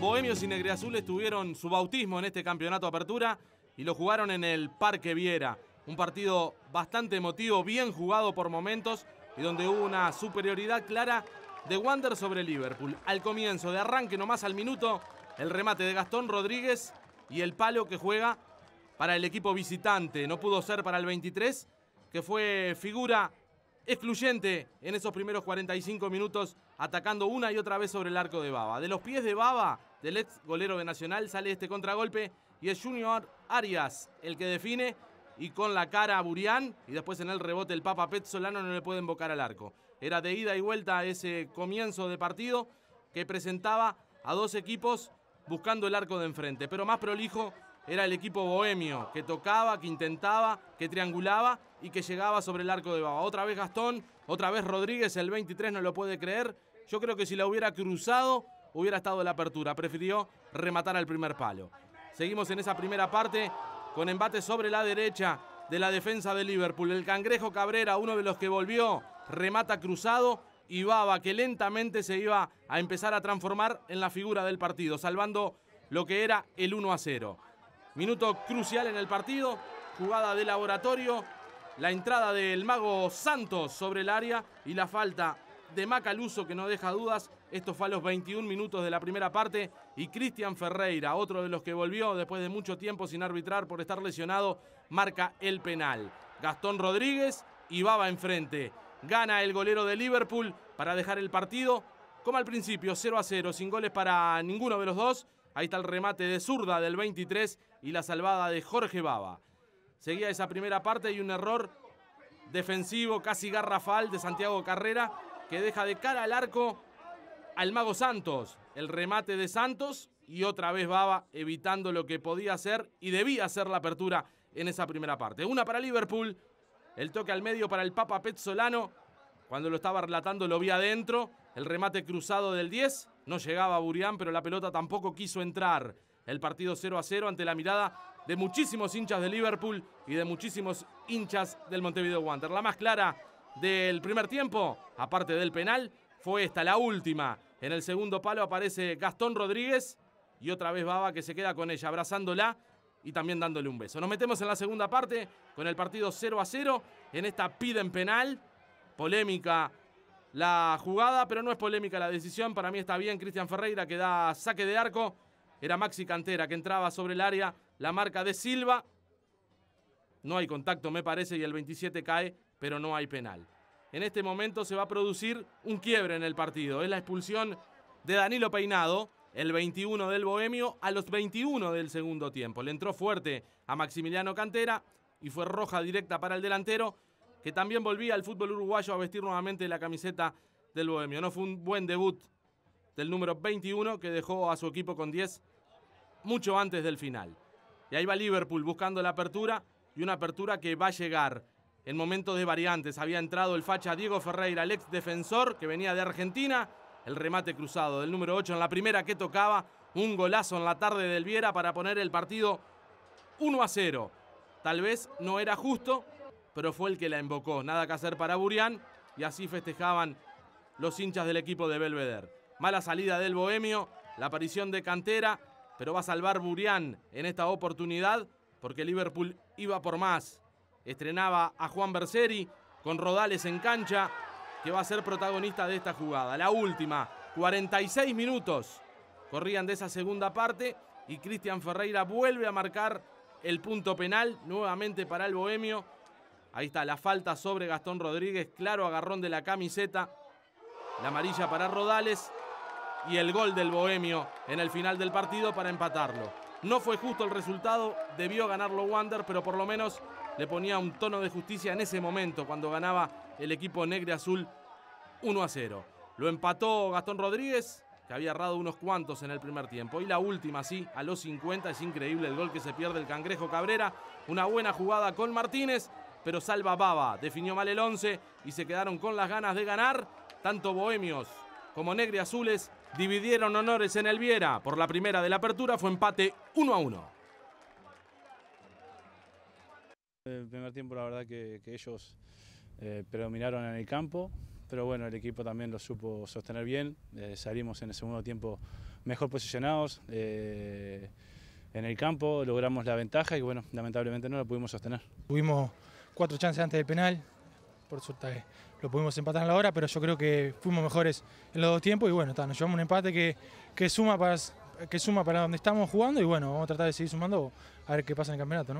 Bohemios y Negriazules tuvieron su bautismo en este campeonato apertura y lo jugaron en el Parque Viera. Un partido bastante emotivo, bien jugado por momentos y donde hubo una superioridad clara de Wander sobre Liverpool. Al comienzo, de arranque nomás al minuto, el remate de Gastón Rodríguez y el palo que juega para el equipo visitante. No pudo ser para el 23, que fue figura excluyente en esos primeros 45 minutos, atacando una y otra vez sobre el arco de Baba. De los pies de Baba, del ex golero de Nacional, sale este contragolpe y es Junior Arias el que define y con la cara a Burián y después en el rebote el Papa Petzolano no le puede embocar al arco. Era de ida y vuelta ese comienzo de partido que presentaba a dos equipos buscando el arco de enfrente, pero más prolijo era el equipo bohemio, que tocaba, que intentaba, que triangulaba y que llegaba sobre el arco de Bava. Otra vez Gastón, otra vez Rodríguez, el 23 no lo puede creer. Yo creo que si la hubiera cruzado, hubiera estado la apertura. Prefirió rematar al primer palo. Seguimos en esa primera parte con embate sobre la derecha de la defensa de Liverpool. El cangrejo Cabrera, uno de los que volvió, remata cruzado y Bava que lentamente se iba a empezar a transformar en la figura del partido, salvando lo que era el 1 a 0. Minuto crucial en el partido, jugada de laboratorio, la entrada del mago Santos sobre el área y la falta de Macaluso que no deja dudas. Esto fue a los 21 minutos de la primera parte y Cristian Ferreira, otro de los que volvió después de mucho tiempo sin arbitrar por estar lesionado, marca el penal. Gastón Rodríguez y Baba enfrente. Gana el golero de Liverpool para dejar el partido como al principio, 0 a 0, sin goles para ninguno de los dos. Ahí está el remate de zurda del 23 y la salvada de Jorge Baba. Seguía esa primera parte y un error defensivo casi garrafal de Santiago Carrera que deja de cara al arco al Mago Santos. El remate de Santos y otra vez Baba evitando lo que podía hacer y debía hacer la apertura en esa primera parte. Una para Liverpool, el toque al medio para el Papa Petzolano. Cuando lo estaba relatando lo vi adentro el remate cruzado del 10 no llegaba a Burián, pero la pelota tampoco quiso entrar. El partido 0 a 0 ante la mirada de muchísimos hinchas de Liverpool y de muchísimos hinchas del Montevideo Wander. La más clara del primer tiempo, aparte del penal, fue esta, la última. En el segundo palo aparece Gastón Rodríguez y otra vez Baba que se queda con ella, abrazándola y también dándole un beso. Nos metemos en la segunda parte con el partido 0 a 0. En esta piden penal, polémica la jugada, pero no es polémica la decisión. Para mí está bien Cristian Ferreira que da saque de arco. Era Maxi Cantera que entraba sobre el área, la marca de Silva. No hay contacto, me parece, y el 27 cae, pero no hay penal. En este momento se va a producir un quiebre en el partido. Es la expulsión de Danilo Peinado, el 21 del Bohemio, a los 21 del segundo tiempo. Le entró fuerte a Maximiliano Cantera y fue roja directa para el delantero que también volvía al fútbol uruguayo a vestir nuevamente la camiseta del Bohemio. No fue un buen debut del número 21 que dejó a su equipo con 10 mucho antes del final. Y ahí va Liverpool buscando la apertura y una apertura que va a llegar en momentos de variantes. Había entrado el facha Diego Ferreira, el ex defensor que venía de Argentina. El remate cruzado del número 8 en la primera que tocaba. Un golazo en la tarde del Viera para poner el partido 1 a 0. Tal vez no era justo, pero fue el que la invocó. Nada que hacer para Burián y así festejaban los hinchas del equipo de Belvedere. Mala salida del Bohemio, la aparición de Cantera, pero va a salvar Burián en esta oportunidad porque Liverpool iba por más. Estrenaba a Juan Berseri con Rodales en cancha, que va a ser protagonista de esta jugada. La última, 46 minutos corrían de esa segunda parte y Cristian Ferreira vuelve a marcar el punto penal nuevamente para el Bohemio Ahí está la falta sobre Gastón Rodríguez, claro agarrón de la camiseta. La amarilla para Rodales y el gol del Bohemio en el final del partido para empatarlo. No fue justo el resultado, debió ganarlo Wander, pero por lo menos le ponía un tono de justicia en ese momento cuando ganaba el equipo negro azul 1 a 0. Lo empató Gastón Rodríguez, que había errado unos cuantos en el primer tiempo. Y la última, sí, a los 50, es increíble el gol que se pierde el Cangrejo Cabrera. Una buena jugada con Martínez pero salva Baba. Definió mal el 11 y se quedaron con las ganas de ganar. Tanto Bohemios como Negri Azules dividieron honores en el Viera. Por la primera de la apertura fue empate 1 a 1. El primer tiempo la verdad que, ellos eh, predominaron en el campo, pero bueno, el equipo también lo supo sostener bien. Eh, salimos en el segundo tiempo mejor posicionados eh, en el campo, logramos la ventaja y bueno, lamentablemente no la pudimos sostener. Tuvimos cuatro chances antes del penal. Por suerte eh, lo pudimos empatar en la hora, pero yo creo que fuimos mejores en los dos tiempos y bueno, está, nos llevamos un empate que, que, suma para, que suma para donde estamos jugando y bueno, vamos a tratar de seguir sumando a ver qué pasa en el campeonato, ¿no?